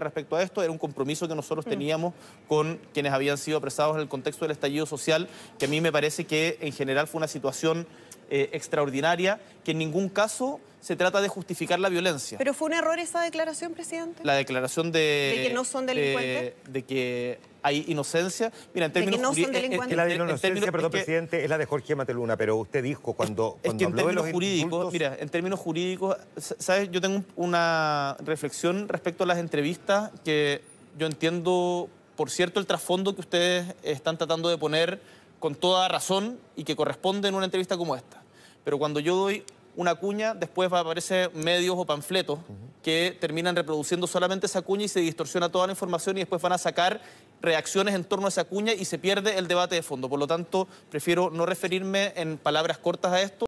respecto a esto, era un compromiso que nosotros mm. teníamos con quienes habían sido apresados en el contexto del estallido social, que a mí me parece que en general fue una situación eh, extraordinaria, que en ningún caso se trata de justificar la violencia. ¿Pero fue un error esa declaración, presidente? La declaración de... ¿De que no son delincuentes? de que hay inocencia. Mira, en términos no jurídicos... La de inocencia, términos, perdón, presidente, es la de Jorge Mateluna, pero usted dijo cuando, habló los jurídicos, Mira, en términos jurídicos, ¿sabes? Yo tengo una reflexión respecto a las entrevistas que yo entiendo, por cierto, el trasfondo que ustedes están tratando de poner con toda razón y que corresponde en una entrevista como esta. Pero cuando yo doy una cuña, después va a aparecer medios o panfletos que terminan reproduciendo solamente esa cuña y se distorsiona toda la información y después van a sacar reacciones en torno a esa cuña y se pierde el debate de fondo. Por lo tanto, prefiero no referirme en palabras cortas a esto.